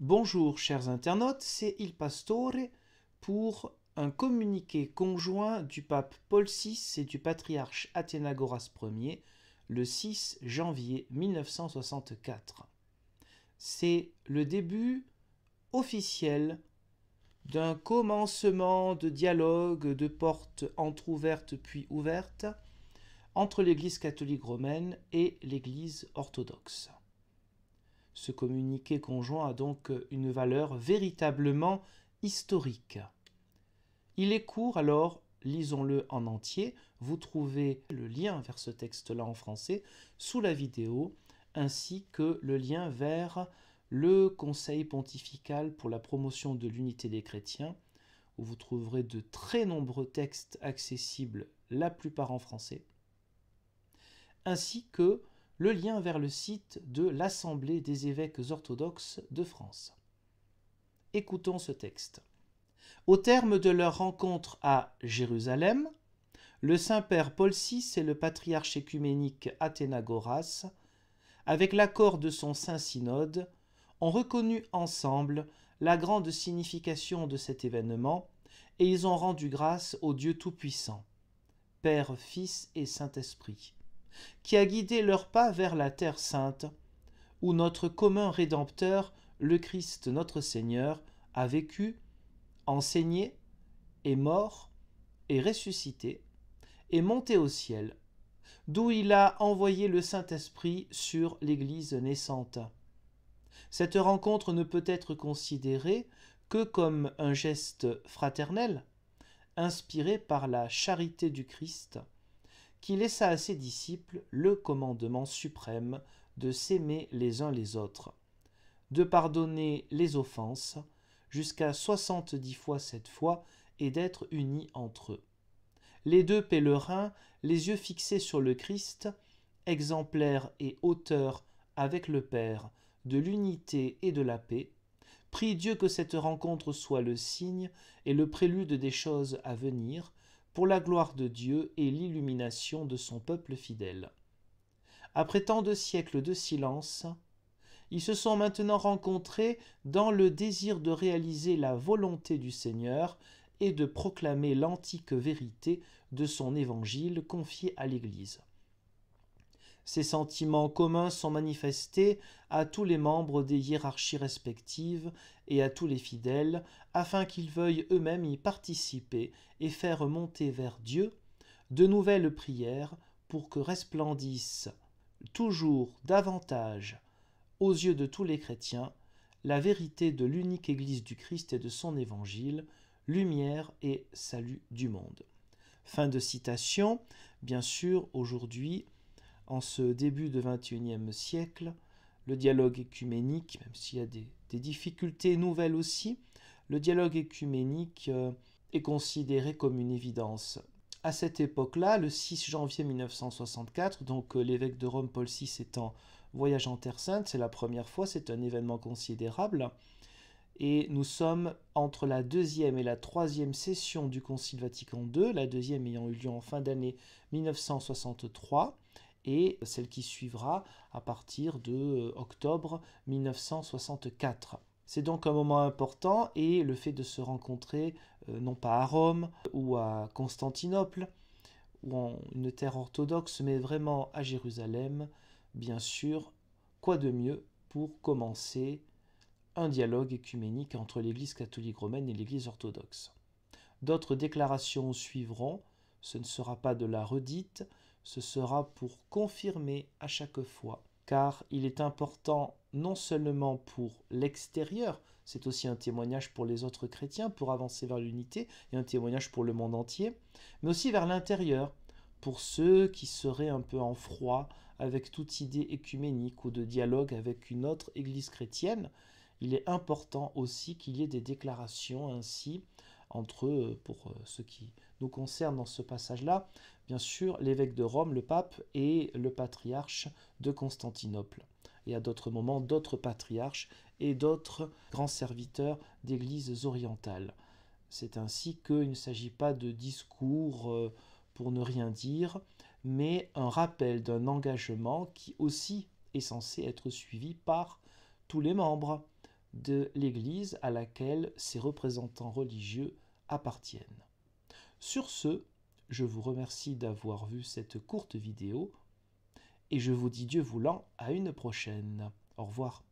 Bonjour chers internautes, c'est Il Pastore pour un communiqué conjoint du pape Paul VI et du patriarche Athénagoras Ier le 6 janvier 1964. C'est le début officiel d'un commencement de dialogue de portes entr'ouvertes puis ouvertes entre l'Église catholique romaine et l'Église orthodoxe. Ce communiqué conjoint a donc une valeur véritablement historique. Il est court, alors lisons-le en entier. Vous trouvez le lien vers ce texte-là en français sous la vidéo, ainsi que le lien vers le Conseil pontifical pour la promotion de l'unité des chrétiens, où vous trouverez de très nombreux textes accessibles, la plupart en français, ainsi que le lien vers le site de l'Assemblée des évêques orthodoxes de France. Écoutons ce texte. Au terme de leur rencontre à Jérusalem, le Saint-Père Paul VI et le patriarche écuménique Athénagoras, avec l'accord de son Saint-Synode, ont reconnu ensemble la grande signification de cet événement et ils ont rendu grâce au Dieu Tout-Puissant, Père, Fils et Saint-Esprit qui a guidé leurs pas vers la terre sainte, où notre commun Rédempteur, le Christ notre Seigneur, a vécu, enseigné, est mort, est ressuscité, est monté au ciel, d'où il a envoyé le Saint-Esprit sur l'Église naissante. Cette rencontre ne peut être considérée que comme un geste fraternel, inspiré par la charité du Christ, qui laissa à ses disciples le commandement suprême de s'aimer les uns les autres, de pardonner les offenses, jusqu'à soixante-dix fois cette fois, et d'être unis entre eux. Les deux pèlerins, les yeux fixés sur le Christ, exemplaires et auteurs avec le Père de l'unité et de la paix, prie Dieu que cette rencontre soit le signe et le prélude des choses à venir, pour la gloire de Dieu et l'illumination de son peuple fidèle. Après tant de siècles de silence, ils se sont maintenant rencontrés dans le désir de réaliser la volonté du Seigneur et de proclamer l'antique vérité de son évangile confié à l'Église. Ces sentiments communs sont manifestés à tous les membres des hiérarchies respectives et à tous les fidèles, afin qu'ils veuillent eux-mêmes y participer et faire monter vers Dieu de nouvelles prières pour que resplendisse toujours davantage aux yeux de tous les chrétiens la vérité de l'unique Église du Christ et de son Évangile, lumière et salut du monde. Fin de citation. Bien sûr, aujourd'hui, en ce début de e siècle, le dialogue écuménique, même s'il y a des, difficultés nouvelles aussi, le dialogue écuménique euh, est considéré comme une évidence. À cette époque-là, le 6 janvier 1964, donc euh, l'évêque de Rome Paul VI en voyage en Terre Sainte, c'est la première fois, c'est un événement considérable. Et nous sommes entre la deuxième et la troisième session du Concile Vatican II, la deuxième ayant eu lieu en fin d'année 1963 et celle qui suivra à partir de euh, octobre 1964. C'est donc un moment important et le fait de se rencontrer euh, non pas à Rome ou à Constantinople, ou en une terre orthodoxe, mais vraiment à Jérusalem, bien sûr, quoi de mieux pour commencer un dialogue écuménique entre l'Église catholique romaine et l'Église orthodoxe. D'autres déclarations suivront, ce ne sera pas de la redite, ce sera pour confirmer à chaque fois, car il est important non seulement pour l'extérieur, c'est aussi un témoignage pour les autres chrétiens, pour avancer vers l'unité, et un témoignage pour le monde entier, mais aussi vers l'intérieur, pour ceux qui seraient un peu en froid avec toute idée écuménique ou de dialogue avec une autre église chrétienne, il est important aussi qu'il y ait des déclarations ainsi entre eux, euh, pour euh, ce qui nous concerne dans ce passage-là, bien sûr, l'évêque de Rome, le pape, et le patriarche de Constantinople. Et à d'autres moments, d'autres patriarches et d'autres grands serviteurs d'églises orientales. C'est ainsi qu'il ne s'agit pas de discours euh, pour ne rien dire, mais un rappel d'un engagement qui aussi est censé être suivi par tous les membres de l'Église à laquelle ses représentants religieux appartiennent. Sur ce, je vous remercie d'avoir vu cette courte vidéo et je vous dis Dieu voulant à une prochaine. Au revoir.